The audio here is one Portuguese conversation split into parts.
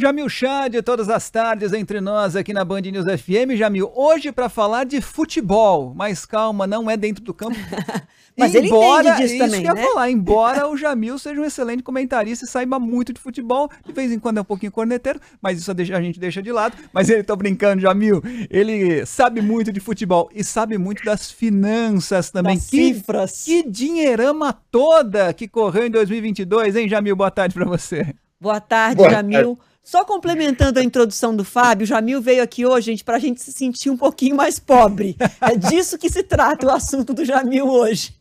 Jamil Chá de todas as tardes entre nós aqui na Band News FM. Jamil, hoje para falar de futebol, mas calma, não é dentro do campo. mas embora, ele disso isso também, que né? falar, embora o Jamil seja um excelente comentarista e saiba muito de futebol, de vez em quando é um pouquinho corneteiro, mas isso a gente deixa de lado. Mas ele, tô brincando, Jamil, ele sabe muito de futebol e sabe muito das finanças também. Das que, cifras. Que dinheirama toda que correu em 2022, hein, Jamil? Boa tarde para você. Boa tarde, Boa Jamil. Tarde. Só complementando a introdução do Fábio, Jamil veio aqui hoje, gente, para a gente se sentir um pouquinho mais pobre. É disso que se trata o assunto do Jamil hoje.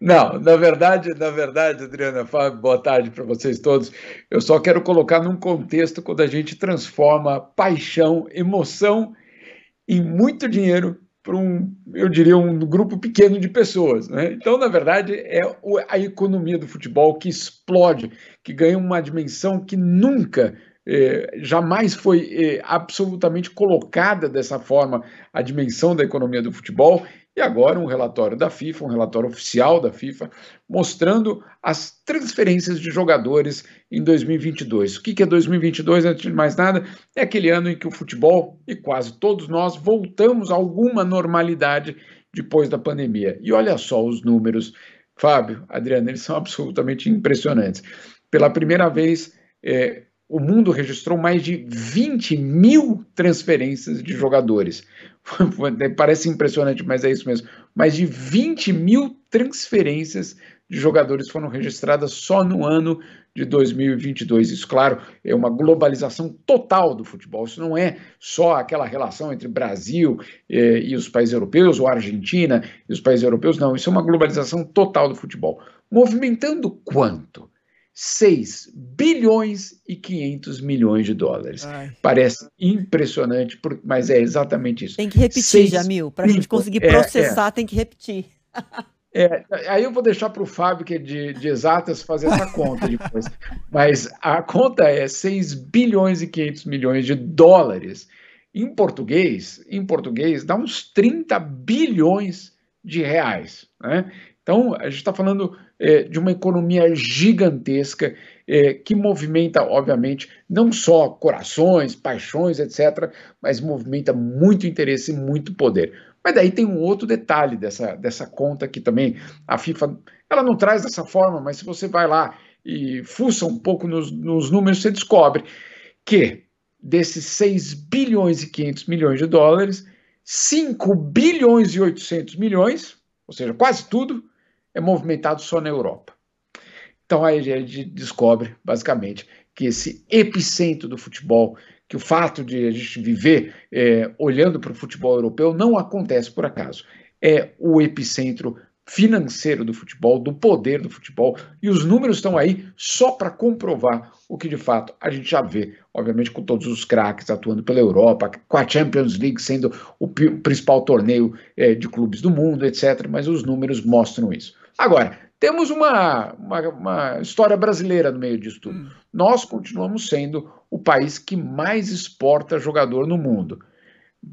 Não, na verdade, na verdade, Adriana, Fábio, boa tarde para vocês todos. Eu só quero colocar num contexto quando a gente transforma paixão, emoção em muito dinheiro para um, eu diria, um grupo pequeno de pessoas. Né? Então, na verdade, é a economia do futebol que explode, que ganha uma dimensão que nunca, eh, jamais foi eh, absolutamente colocada dessa forma a dimensão da economia do futebol e agora um relatório da FIFA, um relatório oficial da FIFA, mostrando as transferências de jogadores em 2022. O que é 2022, antes de mais nada? É aquele ano em que o futebol e quase todos nós voltamos a alguma normalidade depois da pandemia. E olha só os números, Fábio, Adriano, eles são absolutamente impressionantes. Pela primeira vez, é, o mundo registrou mais de 20 mil transferências de jogadores. Parece impressionante, mas é isso mesmo. Mais de 20 mil transferências de jogadores foram registradas só no ano de 2022. Isso, claro, é uma globalização total do futebol. Isso não é só aquela relação entre Brasil eh, e os países europeus, ou Argentina e os países europeus, não. Isso é uma globalização total do futebol. Movimentando quanto? 6 bilhões e 500 milhões de dólares. Ai. Parece impressionante, mas é exatamente isso. Tem que repetir, 6, Jamil, para a gente conseguir é, processar, é, é. tem que repetir. É, aí eu vou deixar para o Fábio, que é de, de, exatas, fazer essa conta depois. Mas a conta é 6 bilhões e 500 milhões de dólares. Em português, em português, dá uns 30 bilhões de reais. Né? Então, a gente está falando é, de uma economia gigantesca é, que movimenta, obviamente, não só corações, paixões, etc., mas movimenta muito interesse e muito poder. Mas daí tem um outro detalhe dessa, dessa conta que também a FIFA ela não traz dessa forma, mas se você vai lá e fuça um pouco nos, nos números, você descobre que desses 6 bilhões e 500 milhões de dólares, 5 bilhões e 800 milhões, ou seja, quase tudo, é movimentado só na Europa. Então aí a gente descobre, basicamente, que esse epicentro do futebol, que o fato de a gente viver é, olhando para o futebol europeu não acontece por acaso. É o epicentro financeiro do futebol, do poder do futebol, e os números estão aí só para comprovar o que de fato a gente já vê, obviamente com todos os craques atuando pela Europa, com a Champions League sendo o principal torneio é, de clubes do mundo, etc. Mas os números mostram isso. Agora, temos uma, uma, uma, história brasileira no meio disso tudo. Hum. Nós continuamos sendo o país que mais exporta jogador no mundo.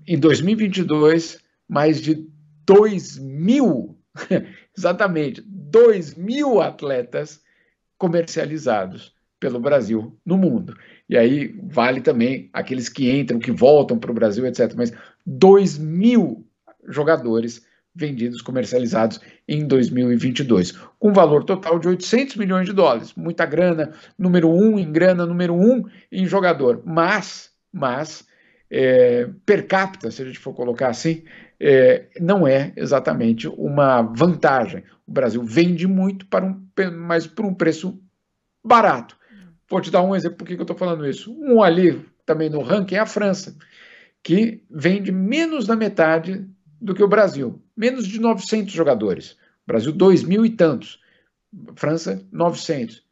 Em 2022, mais de 2 mil, exatamente, 2 mil atletas comercializados pelo Brasil no mundo. E aí vale também aqueles que entram, que voltam para o Brasil, etc. Mas 2 mil jogadores vendidos, comercializados em 2022, com valor total de 800 milhões de dólares. Muita grana, número um em grana, número um em jogador. Mas, mas é, per capita, se a gente for colocar assim, é, não é exatamente uma vantagem. O Brasil vende muito, para um, mas por um preço barato. Vou te dar um exemplo por que eu estou falando isso. Um ali, também no ranking, é a França, que vende menos da metade do que o Brasil menos de 900 jogadores. Brasil, 2 mil e tantos. França, 900.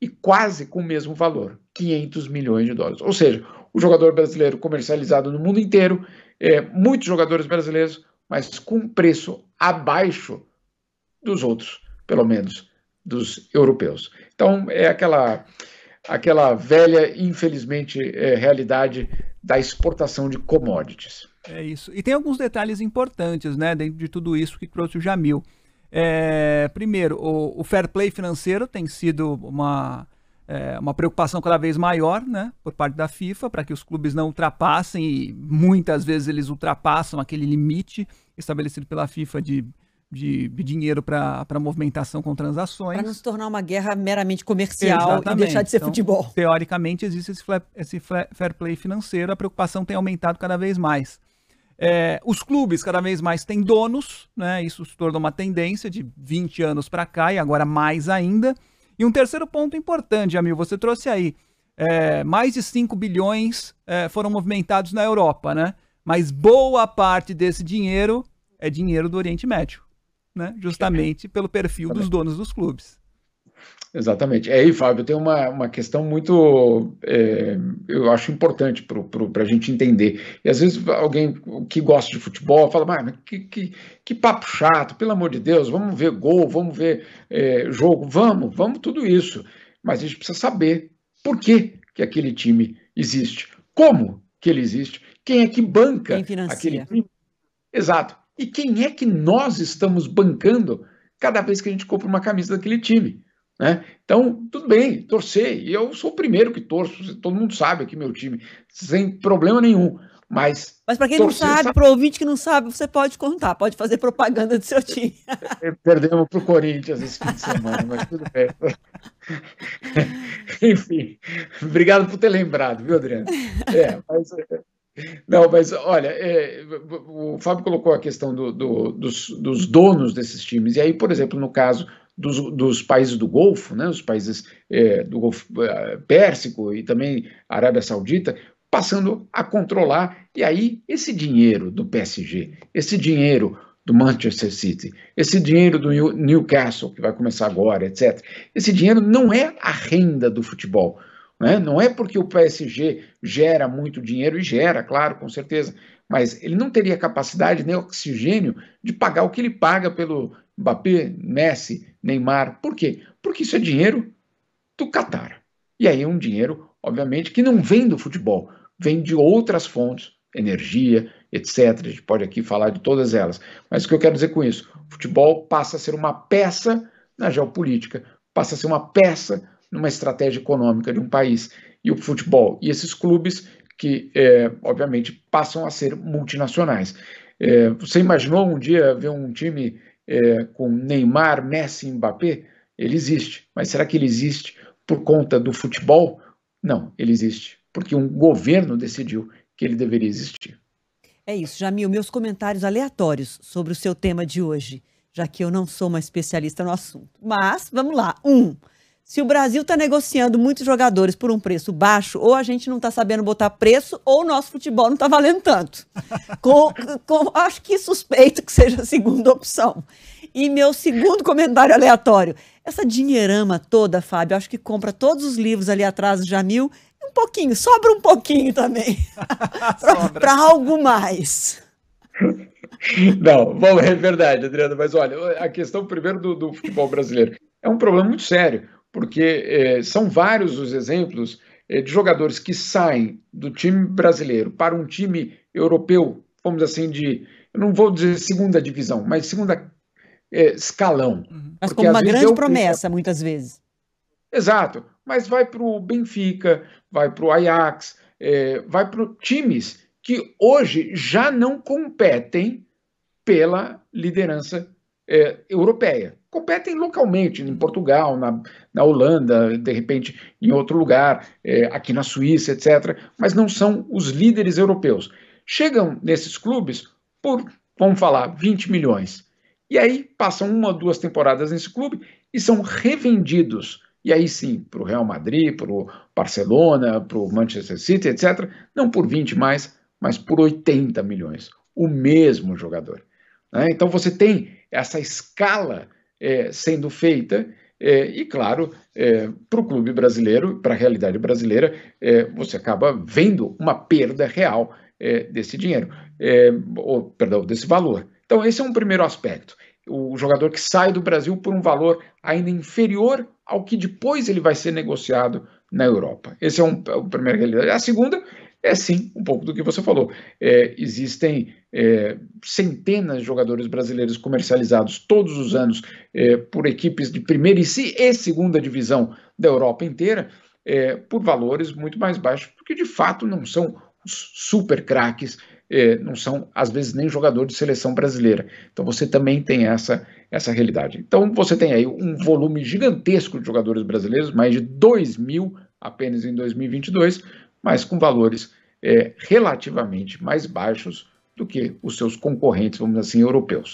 E quase com o mesmo valor, 500 milhões de dólares. Ou seja, o jogador brasileiro comercializado no mundo inteiro, é, muitos jogadores brasileiros, mas com preço abaixo dos outros, pelo menos dos europeus. Então, é aquela, aquela velha, infelizmente, é, realidade da exportação de commodities. É isso. E tem alguns detalhes importantes, né, dentro de tudo isso que trouxe o Jamil. É, primeiro, o, o, fair play financeiro tem sido uma, é, uma preocupação cada vez maior, né, por parte da FIFA, para que os clubes não ultrapassem, e muitas vezes eles ultrapassam aquele limite estabelecido pela FIFA de, de, de dinheiro para movimentação com transações. Para não se tornar uma guerra meramente comercial Exatamente. e deixar de ser então, futebol. Teoricamente, existe esse, esse fair play financeiro, a preocupação tem aumentado cada vez mais. É, os clubes cada vez mais têm donos, né? Isso se tornou uma tendência de 20 anos para cá e agora mais ainda. E um terceiro ponto importante, Amil, você trouxe aí. É, mais de 5 bilhões é, foram movimentados na Europa, né? Mas boa parte desse dinheiro é dinheiro do Oriente Médio, né? Justamente pelo perfil dos donos dos clubes. Exatamente. É, aí, Fábio, tem uma, uma questão muito, é, eu acho importante para a gente entender. E às vezes alguém que gosta de futebol fala, mas que, que, que papo chato, pelo amor de Deus, vamos ver gol, vamos ver é, jogo, vamos, vamos tudo isso. Mas a gente precisa saber por que, que aquele time existe, como que ele existe, quem é que banca aquele time. Exato. E quem é que nós estamos bancando cada vez que a gente compra uma camisa daquele time. Né? Então, tudo bem, torcer. E eu sou o primeiro que torço, todo mundo sabe aqui meu time, sem problema nenhum. Mas, mas para quem torcer, não sabe, sabe... para ouvinte que não sabe, você pode contar, pode fazer propaganda do seu time. Perdemos para o Corinthians esse fim de semana, mas tudo bem. Enfim, obrigado por ter lembrado, viu, Adriano? É, mas, não, mas olha, é, o Fábio colocou a questão do, do, dos, dos donos desses times. E aí, por exemplo, no caso dos, dos países do Golfo, né, os países é, do Golfo é, Pérsico e também Arábia Saudita, passando a controlar. E aí, esse dinheiro do PSG, esse dinheiro do Manchester City, esse dinheiro do Newcastle, que vai começar agora, etc. Esse dinheiro não é a renda do futebol. Né? Não é porque o PSG gera muito dinheiro, e gera, claro, com certeza, mas ele não teria capacidade nem oxigênio de pagar o que ele paga pelo Mbappé, Messi, Neymar. Por quê? Porque isso é dinheiro do Catar. E aí é um dinheiro, obviamente, que não vem do futebol, vem de outras fontes, energia, etc. A gente pode aqui falar de todas elas. Mas o que eu quero dizer com isso? O futebol passa a ser uma peça na geopolítica, passa a ser uma peça numa estratégia econômica de um país. E o futebol e esses clubes que, é, obviamente, passam a ser multinacionais. É, você imaginou um dia ver um time é, com Neymar, Messi, Mbappé, ele existe. Mas será que ele existe por conta do futebol? Não, ele existe porque um governo decidiu que ele deveria existir. É isso, Jamil. Meus comentários aleatórios sobre o seu tema de hoje, já que eu não sou uma especialista no assunto. Mas vamos lá. Um se o Brasil está negociando muitos jogadores por um preço baixo, ou a gente não está sabendo botar preço, ou o nosso futebol não está valendo tanto. Com, com, acho que suspeito que seja a segunda opção. E meu segundo comentário aleatório. Essa dinheirama toda, Fábio, acho que compra todos os livros ali atrás do Jamil. Um pouquinho, sobra um pouquinho também. Para algo mais. Não, bom, é verdade, Adriano, mas olha, a questão primeiro do, do futebol brasileiro é um problema muito sério porque é, são vários os exemplos é, de jogadores que saem do time brasileiro para um time europeu, vamos assim, de, eu não vou dizer segunda divisão, mas segunda é, escalão. Uhum. Mas como uma grande eu... promessa, muitas vezes. Exato, mas vai para o Benfica, vai para o Ajax, vai para times que hoje já não competem pela liderança é, europeia. Competem localmente, em Portugal, na, na Holanda, de repente em outro lugar, é, aqui na Suíça, etc. Mas não são os líderes europeus. Chegam nesses clubes por, vamos falar, 20 milhões. E aí passam uma ou duas temporadas nesse clube e são revendidos. E aí sim, para o Real Madrid, para o Barcelona, para o Manchester City, etc. Não por 20 mais, mas por 80 milhões. O mesmo jogador. Né? Então você tem essa escala é, sendo feita. É, e, claro, é, para o clube brasileiro, para a realidade brasileira, é, você acaba vendo uma perda real é, desse dinheiro, é, ou, perdão, desse valor. Então, esse é um primeiro aspecto. O jogador que sai do Brasil por um valor ainda inferior ao que depois ele vai ser negociado na Europa. Esse é um, a primeira realidade. A segunda é sim, um pouco do que você falou. É, existem é, centenas de jogadores brasileiros comercializados todos os anos é, por equipes de primeira e, se, e segunda divisão da Europa inteira é, por valores muito mais baixos, porque de fato não são super craques, é, não são às vezes nem jogador de seleção brasileira. Então você também tem essa, essa realidade. Então você tem aí um volume gigantesco de jogadores brasileiros, mais de 2 mil apenas em 2022, mas com valores é, relativamente mais baixos do que os seus concorrentes, vamos dizer assim, europeus.